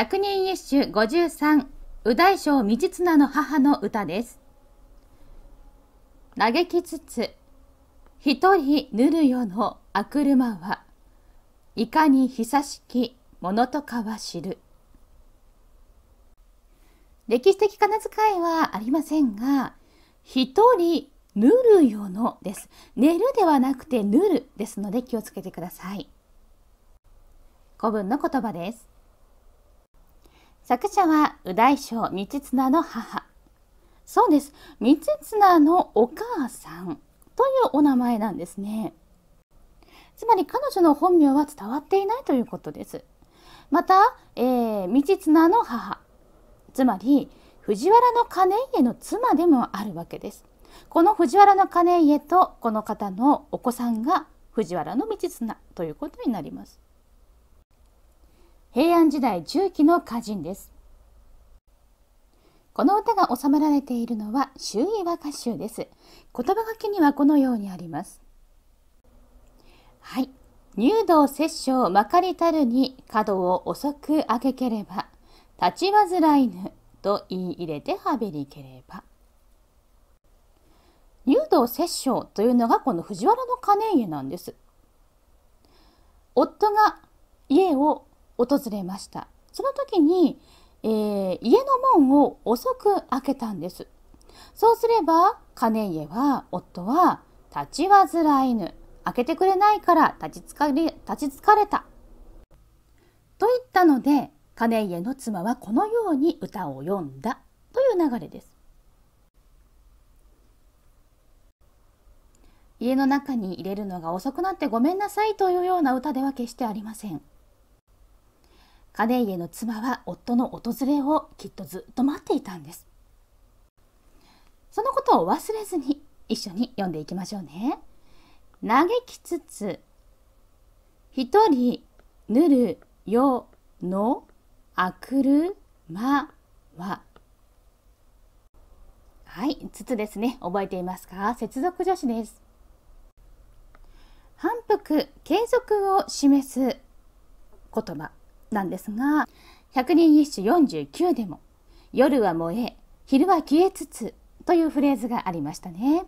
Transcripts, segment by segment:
百人一首五十三、右大将道綱の母の歌です。嘆きつつ、一人ぬるよのあくるまは、いかに久しきものとかは知る。歴史的仮名遣いはありませんが、一人ぬるよのです。寝るではなくてぬるですので気をつけてください。古文の言葉です。作者は右大将道綱の母そうです道綱のお母さんというお名前なんですねつまり彼女の本名は伝わっていないということですまた、えー、道綱の母つまり藤原の兼家の妻でもあるわけですこの藤原の兼家とこの方のお子さんが藤原道綱ということになります平安時代中期の歌人ですこの歌が収められているのは周囲和歌集です言葉書きにはこのようにありますはい入道摂政まかりたるに角を遅く開けければ立ちらいぬと言い入れてはべりければ入道摂政というのがこの藤原の兼家なんです夫が家を訪れましたその時に、えー、家の門を遅く開けたんですそうすれば金家は夫は立ち煩いぬ開けてくれないから立ちつかれ立ちつかれたと言ったので金家の妻はこのように歌を詠んだという流れです家の中に入れるのが遅くなってごめんなさいというような歌では決してありません。カネイエの妻は夫の訪れをきっとずっと待っていたんですそのことを忘れずに一緒に読んでいきましょうね嘆きつつ一人ぬるよのあくるまははいつつですね覚えていますか接続助詞です反復継続を示す言葉なんですが百人一首49でも「夜は燃え昼は消えつつ」というフレーズがありましたね。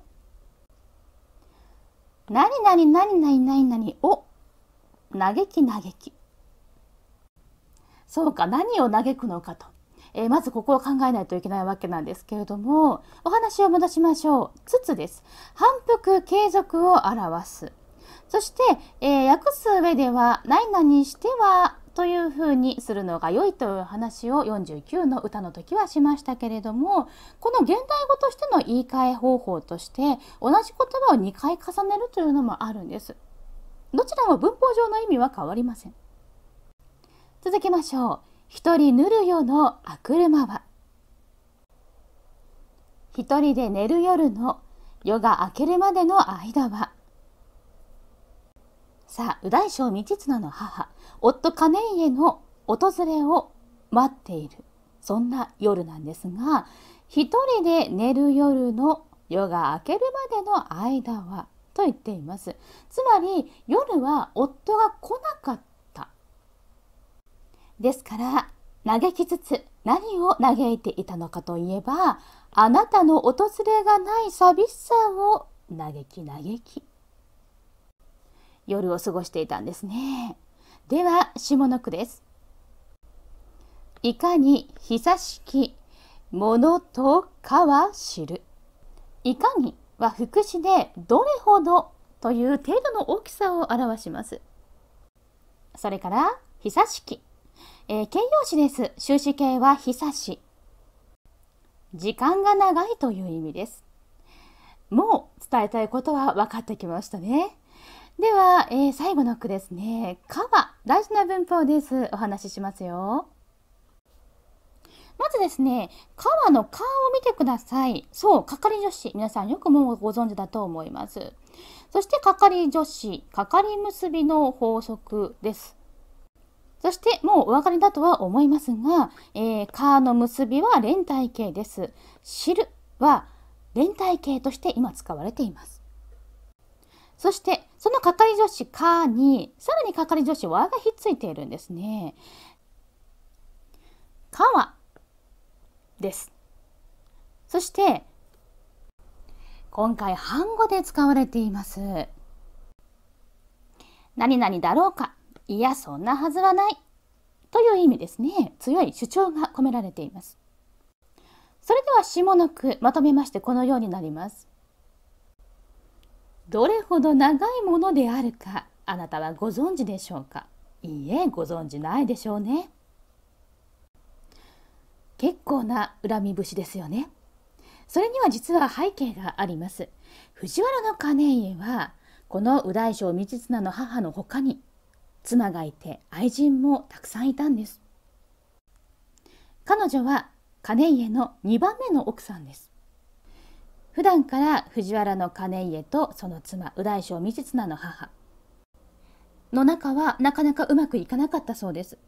何々何々何々を嘆き嘆き。そうか何を嘆くのかと、えー、まずここを考えないといけないわけなんですけれどもお話を戻しましょう。つつです。反復継続を表す。そして、えー、訳す上では何々してはというふうにするのが良いという話を49の歌の時はしましたけれどもこの現代語としての言い換え方法として同じ言葉を2回重ねるというのもあるんです。どちらも文法上の意味は変わりません。続きましょう。一人ぬるよのあくるまは。一人で寝る夜の夜が明けるまでの間は。さあ、右大将道綱の母、夫金家の訪れを待っている、そんな夜なんですが、一人で寝る夜の夜が明けるまでの間は、と言っています。つまり、夜は夫が来なかった。ですから、嘆きつつ何を嘆いていたのかといえば、あなたの訪れがない寂しさを嘆き嘆き。夜を過ごしていたんですね。では下の句です。いかに久しきものとかは知る。いかには副詞でどれほどという程度の大きさを表します。それから久しき、えー、形容詞です。終止形は久し。時間が長いという意味です。もう伝えたいことは分かってきましたね。では、えー、最後の句ですね。かは大事な文法です。お話ししますよ。まずですね、川の川を見てください。そう、係女子。皆さんよくもうご存知だと思います。そして係女子、係結びの法則です。そしてもうお分かりだとは思いますが、えー、川の結びは連帯形です。知るは連帯形として今使われています。そしてその係助詞かに、さらに係助詞はがひっついているんですね。かはです。そして、今回、半語で使われています。何々だろうか。いや、そんなはずはない。という意味ですね。強い主張が込められています。それでは下の句、まとめましてこのようになります。どれほど長いものであるかあなたはご存知でしょうかいいえご存知ないでしょうね結構な恨み節ですよねそれには実は背景があります藤原の兼家はこの右大将道綱の母の他に妻がいて愛人もたくさんいたんです彼女は兼家の2番目の奥さんです普段から藤原の兼家とその妻右大将道綱の母の中はなかなかうまくいかなかったそうです。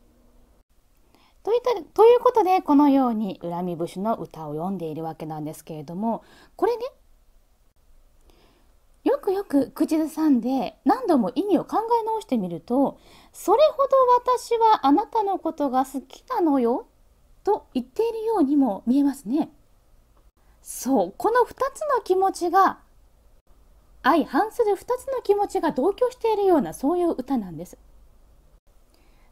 といったということでこのように「恨み節」の歌を読んでいるわけなんですけれどもこれねよくよく口ずさんで何度も意味を考え直してみると「それほど私はあなたのことが好きなのよ」と言っているようにも見えますね。そうこの2つの気持ちが相反する2つの気持ちが同居しているようなそういう歌なんです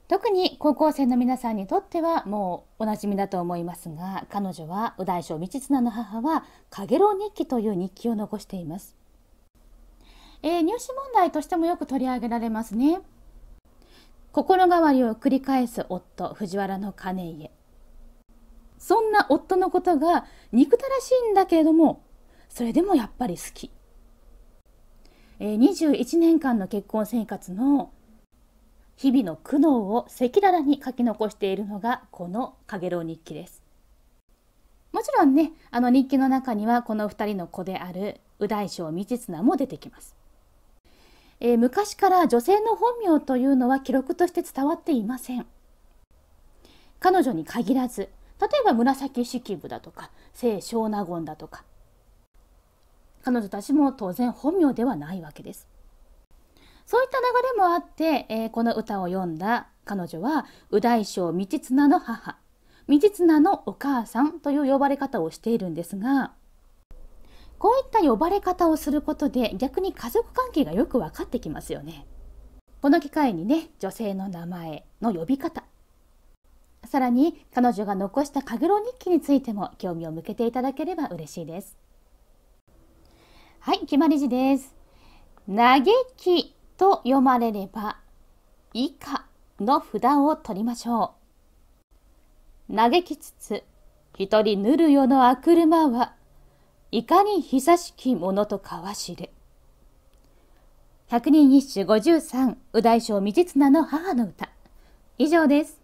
特に高校生の皆さんにとってはもうおなじみだと思いますが彼女は右大将道綱の母は「かげろう日記」という日記を残しています、えー、入試問題としてもよく取り上げられますね心変わりを繰り返す夫藤原の兼家そんな夫のことが憎たらしいんだけれどもそれでもやっぱり好き、えー、21年間の結婚生活の日々の苦悩を赤裸々に書き残しているのがこの「かげろう日記」ですもちろんねあの日記の中にはこの2人の子である右大将道綱も出てきます、えー、昔から女性の本名というのは記録として伝わっていません彼女に限らず例えば紫式部だとか清少納言だとか彼女たちも当然本名ではないわけです。そういった流れもあって、えー、この歌を読んだ彼女は右大将道綱の母道綱のお母さんという呼ばれ方をしているんですがこういった呼ばれ方をすることで逆に家族関係がよく分かってきますよね。この機会にね女性の名前の呼び方さらに彼女が残したかげろ日記についても興味を向けていただければ嬉しいですはい決まり字です嘆きと読まれれば以下の札を取りましょう嘆きつつ一人ぬるよのあくるまはいかに久しきものとかは知る百人一首五十三、右大将道なの母の歌以上です